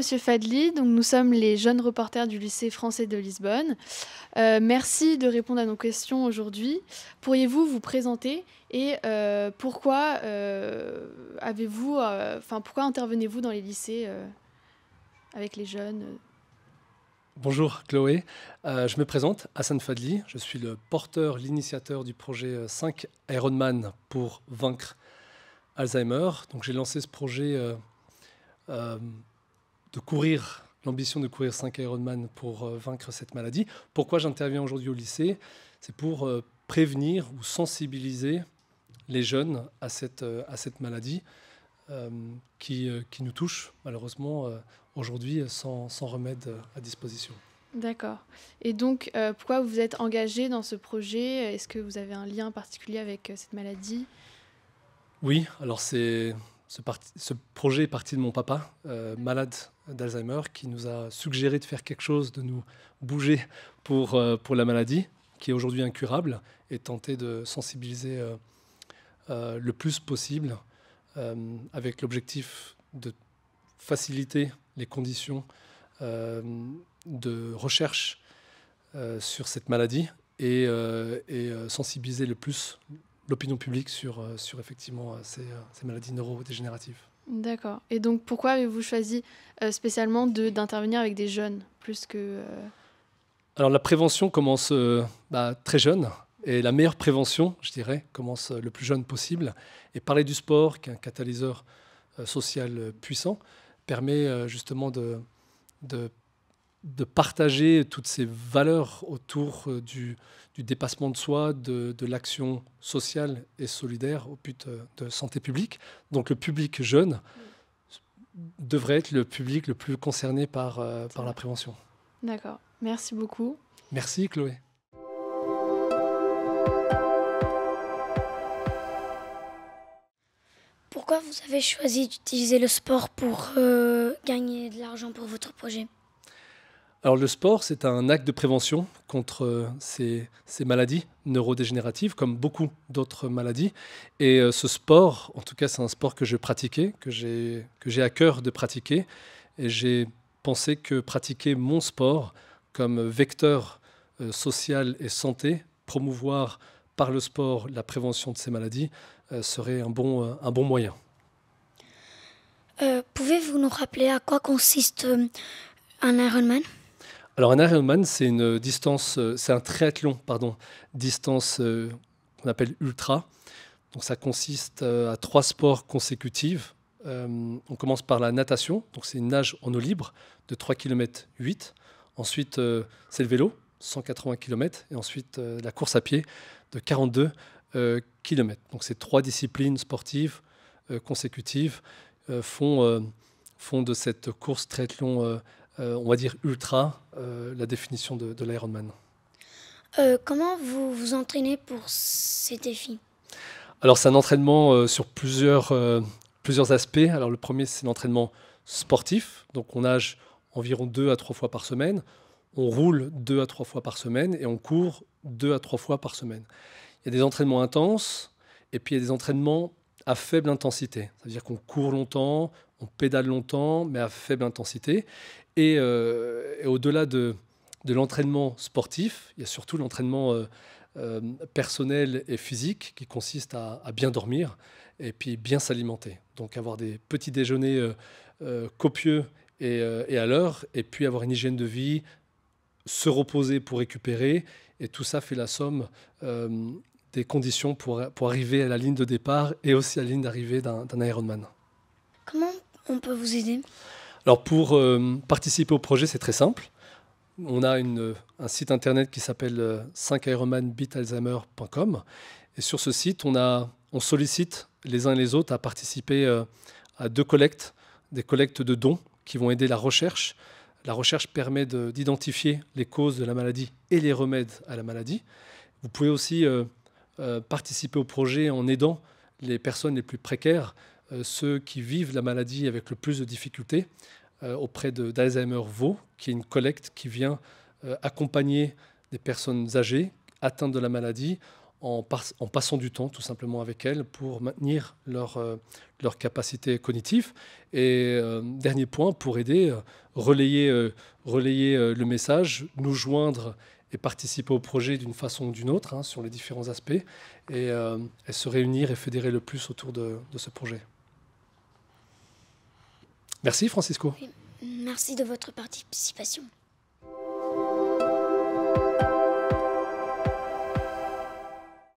Monsieur Fadli. Donc, nous sommes les jeunes reporters du lycée français de Lisbonne. Euh, merci de répondre à nos questions aujourd'hui. Pourriez-vous vous présenter et euh, pourquoi euh, avez-vous, enfin, pourquoi intervenez-vous dans les lycées avec les jeunes Bonjour Chloé, je me présente, Hassan Fadli, je suis le porteur, l'initiateur du projet 5 Ironman pour vaincre Alzheimer. Donc j'ai lancé ce projet de courir, l'ambition de courir 5 Ironman pour euh, vaincre cette maladie. Pourquoi j'interviens aujourd'hui au lycée C'est pour euh, prévenir ou sensibiliser les jeunes à cette, euh, à cette maladie qui, nous touche malheureusement aujourd'hui sans, sans, remède à disposition. D'accord. Et donc, pourquoi vous êtes engagé dans ce projet Est-ce que vous avez un lien particulier avec cette maladie Oui, alors c'est ce, projet est parti de mon papa, euh, malade d'Alzheimer, qui nous a suggéré de faire quelque chose, de nous bouger pour, euh, pour la maladie, qui est aujourd'hui incurable, et tenter de sensibiliser euh, le plus possible, avec l'objectif de faciliter les conditions de recherche sur cette maladie et, et sensibiliser le plus l'opinion publique sur, euh, sur effectivement euh, euh, ces, maladies neurodégénératives. D'accord. Et donc pourquoi avez-vous choisi spécialement d'intervenir avec des jeunes plus que... Alors la prévention commence bah, très jeune. Et la meilleure prévention, je dirais, commence le plus jeune possible. Et parler du sport, qui est un catalyseur social puissant, permet justement de de partager toutes ces valeurs autour euh, du, dépassement de soi, de, l'action sociale et solidaire au but euh, de, santé publique. Donc le public jeune devrait être le public le plus concerné par, euh, la prévention. D'accord. Merci beaucoup. Merci Chloé. Pourquoi vous avez choisi d'utiliser le sport pour gagner de l'argent pour votre projet alors le sport, c'est un acte de prévention contre euh, ces, maladies neurodégénératives, comme beaucoup d'autres maladies. Et euh, ce sport, en tout cas, c'est un sport que je pratiquais, que j'ai à cœur de pratiquer. Et j'ai pensé que pratiquer mon sport comme vecteur euh, social et santé, promouvoir par le sport la prévention de ces maladies, serait un bon, un bon moyen. Pouvez-vous nous rappeler à quoi consiste un Ironman alors un Ironman, c'est une distance, euh, c'est un triathlon, pardon, distance euh, qu'on appelle ultra. Donc ça consiste euh, à trois sports consécutifs. on commence par la natation, donc c'est une nage en eau libre de 3 km 8. Ensuite, c'est le vélo, 180 km, et ensuite la course à pied de 42 km. Donc ces trois disciplines sportives consécutives font, font, de cette course triathlon euh, on va dire, ultra euh, la définition de, l'Ironman. Euh, comment vous vous entraînez pour ces défis Alors, c'est un entraînement sur plusieurs, plusieurs aspects. Alors, le premier, c'est l'entraînement sportif. Donc, on nage environ deux à trois fois par semaine. On roule deux à trois fois par semaine et on court deux à trois fois par semaine. Il y a des entraînements intenses et puis il y a des entraînements à faible intensité. C'est-à-dire qu'on court longtemps, on pédale longtemps, mais à faible intensité. Et, euh, au-delà de, de l'entraînement sportif, il y a surtout l'entraînement euh, euh, personnel et physique qui consiste à, bien dormir et puis bien s'alimenter. Donc avoir des petits déjeuners copieux et, et à l'heure, et puis avoir une hygiène de vie, se reposer pour récupérer. Et tout ça fait la somme des conditions pour, pour arriver à la ligne de départ et aussi à la ligne d'arrivée d'un Ironman. Comment on peut vous aider Alors pour euh, participer au projet, c'est très simple. On a une, euh, un site internet qui s'appelle 5ironmanbeatalzheimer.com euh, et sur ce site, on, a, on sollicite les uns et les autres à participer à deux collectes, des collectes de dons qui vont aider la recherche. La recherche permet d'identifier les causes de la maladie et les remèdes à la maladie. Vous pouvez aussi euh, participer au projet en aidant les personnes les plus précaires, euh, ceux qui vivent la maladie avec le plus de difficultés, euh, auprès d'Alzheimer Vaux, qui est une collecte qui vient accompagner des personnes âgées atteintes de la maladie en, passant du temps tout simplement avec elles pour maintenir leur, leur capacité cognitive. Et dernier point, pour aider, relayer, relayer le message, nous joindre et participer au projet d'une façon ou d'une autre hein, sur les différents aspects euh, et, se réunir et fédérer le plus autour de ce projet. Merci Francisco. Merci de votre participation.